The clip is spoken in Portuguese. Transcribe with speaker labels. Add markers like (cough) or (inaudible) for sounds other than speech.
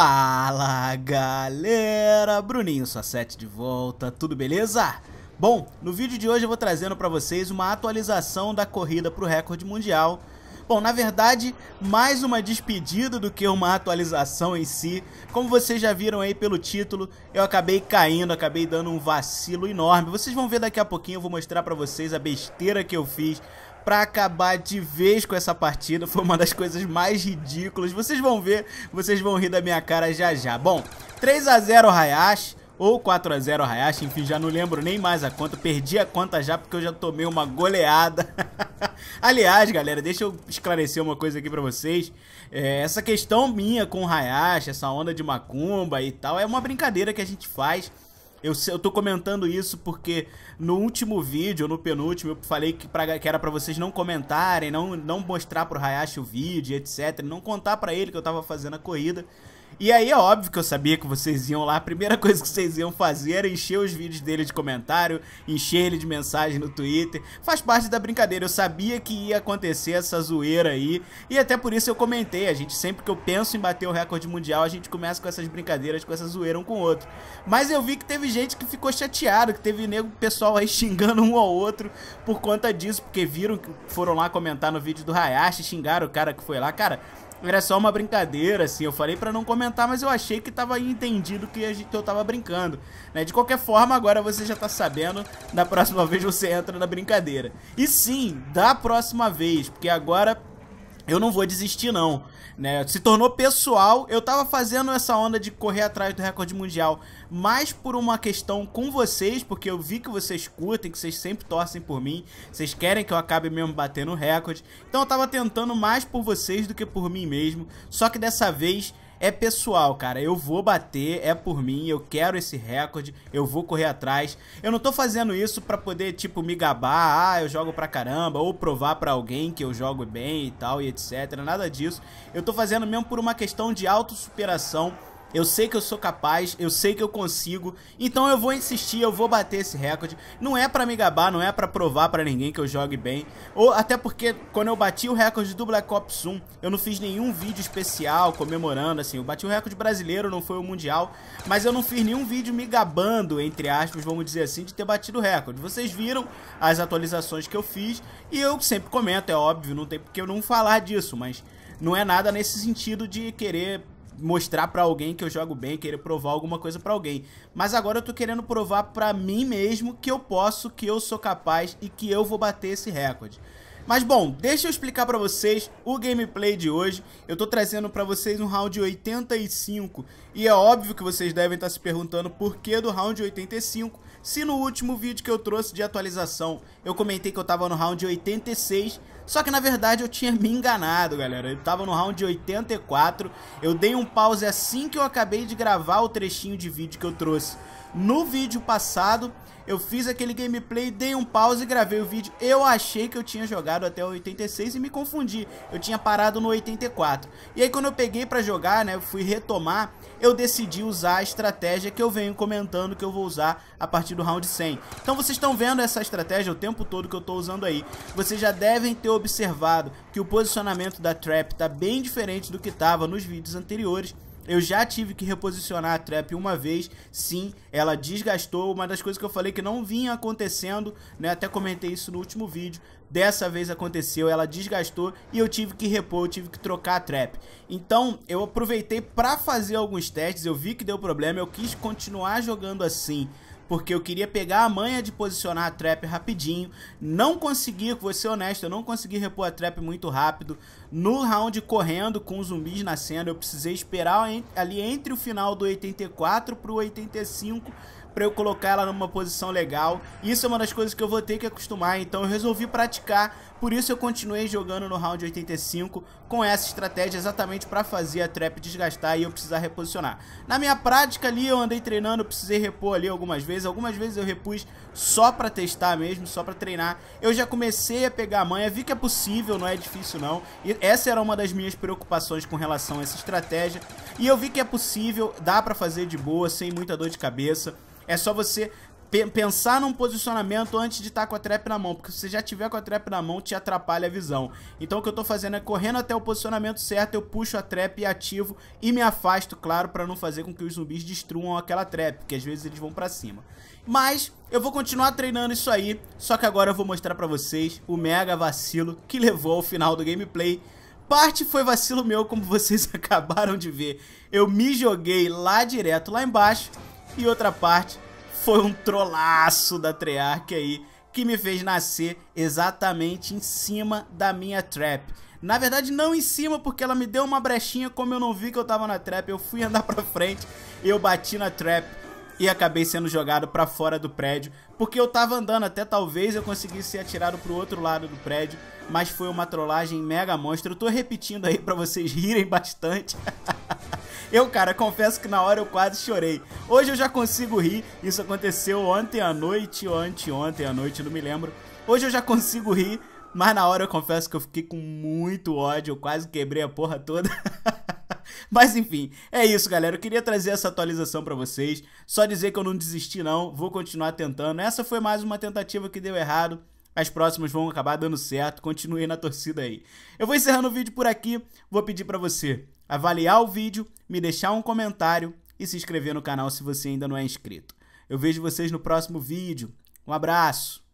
Speaker 1: Fala galera, Bruninho Só7 de volta, tudo beleza? Bom, no vídeo de hoje eu vou trazendo para vocês uma atualização da corrida para o recorde mundial. Bom, na verdade, mais uma despedida do que uma atualização em si. Como vocês já viram aí pelo título, eu acabei caindo, acabei dando um vacilo enorme. Vocês vão ver daqui a pouquinho, eu vou mostrar para vocês a besteira que eu fiz pra acabar de vez com essa partida. Foi uma das coisas mais ridículas. Vocês vão ver, vocês vão rir da minha cara já já. Bom, 3x0 Hayashi ou 4 a 0 Hayashi, enfim, já não lembro nem mais a conta, perdi a conta já porque eu já tomei uma goleada. (laughs) Aliás, galera, deixa eu esclarecer uma coisa aqui pra vocês. É, essa questão minha com o Hayashi, essa onda de macumba e tal, é uma brincadeira que a gente faz eu, eu tô comentando isso porque no último vídeo, no penúltimo, eu falei que, pra, que era para vocês não comentarem, não, não mostrar pro Hayashi o vídeo, etc. Não contar para ele que eu tava fazendo a corrida. E aí é óbvio que eu sabia que vocês iam lá, a primeira coisa que vocês iam fazer era encher os vídeos dele de comentário, encher ele de mensagem no Twitter. Faz parte da brincadeira, eu sabia que ia acontecer essa zoeira aí, e até por isso eu comentei, a gente sempre que eu penso em bater o recorde mundial, a gente começa com essas brincadeiras, com essa zoeira um com o outro. Mas eu vi que teve gente que ficou chateado, que teve nego pessoal aí (laughs) xingando um ao outro por conta disso, porque viram que foram lá comentar no vídeo do Hayashi, xingaram o cara que foi lá, cara era só uma brincadeira, assim. Eu falei para não comentar, mas eu achei que tava entendido que, a gente, que eu tava brincando, né? De qualquer forma, agora você já tá sabendo. Da próxima (laughs) vez você entra na brincadeira. E sim, da próxima vez, porque agora eu não vou desistir não, né? Se tornou pessoal. Eu tava fazendo essa onda de correr atrás do recorde mundial, mais por uma questão com vocês, porque eu vi que vocês curtem, que vocês sempre torcem por mim, vocês querem que eu acabe mesmo batendo o recorde. Então eu tava tentando mais por vocês do que por mim mesmo. Só que dessa vez é pessoal, cara. Eu vou bater, é por mim, eu quero esse recorde, eu vou correr atrás. Eu não tô fazendo isso pra poder, tipo, me gabar, ah, eu jogo pra caramba, ou provar pra alguém que eu jogo bem e tal, e etc. Nada disso. Eu tô fazendo mesmo por uma questão de autossuperação eu sei que eu sou capaz, eu sei que eu consigo, então eu vou insistir, eu vou bater esse recorde. Não é para me gabar, não é para provar para ninguém que eu jogue bem, ou até porque quando eu bati o recorde do Black Ops 1, eu não fiz nenhum vídeo especial comemorando assim. Eu bati o recorde brasileiro, não foi o mundial, mas eu não fiz nenhum vídeo me gabando entre aspas, vamos dizer assim, de ter batido o recorde. Vocês viram as atualizações que eu fiz e eu sempre comento, é óbvio, não tem porque eu não falar disso, mas não é nada nesse sentido de querer mostrar para alguém que eu jogo bem, querer provar alguma coisa para alguém. Mas agora eu tô querendo provar para mim mesmo que eu posso, que eu sou capaz e que eu vou bater esse recorde. Mas bom, deixa eu explicar para vocês o gameplay de hoje. Eu tô trazendo para vocês um round 85 e é óbvio que vocês devem estar tá se perguntando por que do round 85, se no último vídeo que eu trouxe de atualização eu comentei que eu tava no round 86, só que na verdade eu tinha me enganado, galera. Eu tava no round 84, eu dei um pause assim que eu acabei de gravar o trechinho de vídeo que eu trouxe no vídeo passado, eu fiz aquele gameplay, dei um pause, e gravei o vídeo. Eu achei que eu tinha jogado até o 86 e me confundi. Eu tinha parado no 84. E aí quando eu peguei pra jogar, né, fui retomar, eu decidi usar a estratégia que eu venho comentando que eu vou usar a partir do round 100. Então vocês estão vendo essa estratégia o tempo todo que eu tô usando aí. Vocês já devem ter observado que o posicionamento da trap tá bem diferente do que tava nos vídeos anteriores. Eu já tive que reposicionar a trap uma vez, sim, ela desgastou, uma das coisas que eu falei que não vinha acontecendo, né? Até comentei isso no último vídeo. Dessa vez aconteceu, ela desgastou e eu tive que repor, eu tive que trocar a trap. Então, eu aproveitei para fazer alguns testes, eu vi que deu problema, eu quis continuar jogando assim porque eu queria pegar a manha de posicionar a trap rapidinho. Não consegui, vou ser honesto, eu não consegui repor a trap muito rápido. No round correndo com zumbis nascendo, eu precisei esperar ali entre o final do 84 pro 85 para eu colocar ela numa posição legal. Isso é uma das coisas que eu vou ter que acostumar, então eu resolvi praticar. Por isso eu continuei jogando no round 85 com essa estratégia exatamente para fazer a trap desgastar e eu precisar reposicionar. Na minha prática ali eu andei treinando, eu precisei repor ali algumas vezes. Algumas vezes eu repus só para testar mesmo, só para treinar. Eu já comecei a pegar a manha, vi que é possível, não é difícil não. E essa era uma das minhas preocupações com relação a essa estratégia. E eu vi que é possível, dá para fazer de boa, sem muita dor de cabeça. É só você pensar num posicionamento antes de estar tá com a trap na mão, porque se você já tiver com a trap na mão, te atrapalha a visão. Então o que eu tô fazendo é correndo até o posicionamento certo, eu puxo a trap e ativo e me afasto, claro, para não fazer com que os zumbis destruam aquela trap, porque às vezes eles vão para cima. Mas eu vou continuar treinando isso aí, só que agora eu vou mostrar para vocês o mega vacilo que levou ao final do gameplay parte foi vacilo meu, como vocês (laughs) acabaram de ver. Eu me joguei lá direto, lá embaixo, e outra parte foi um trollaço da Treyarch aí, que me fez nascer exatamente em cima da minha trap. Na verdade, não em cima, porque ela me deu uma brechinha, como eu não vi que eu tava na trap, eu fui andar (laughs) pra frente, eu bati na trap e acabei sendo jogado para fora do prédio, porque eu tava andando, até talvez eu conseguisse ser atirado pro outro lado do prédio, mas foi uma trollagem mega monstro. Eu tô repetindo aí para vocês (laughs) rirem bastante. (laughs) Eu, cara, confesso que na hora eu quase chorei. Hoje eu já consigo rir. Isso aconteceu ontem à noite, ou anteontem à noite, não me lembro. Hoje eu já consigo rir, mas na hora eu confesso que eu fiquei com muito ódio, eu quase quebrei a porra toda. (laughs) Mas enfim, é isso, galera. Eu queria trazer essa atualização para vocês. Só dizer que eu não desisti não, vou continuar tentando. Essa foi mais uma tentativa que deu errado. As próximas vão acabar dando certo. Continue na torcida aí. Eu vou encerrando o vídeo por aqui. Vou pedir para você avaliar o vídeo, me deixar um comentário e se inscrever no canal se você ainda não é inscrito. Eu vejo vocês no próximo vídeo. Um abraço!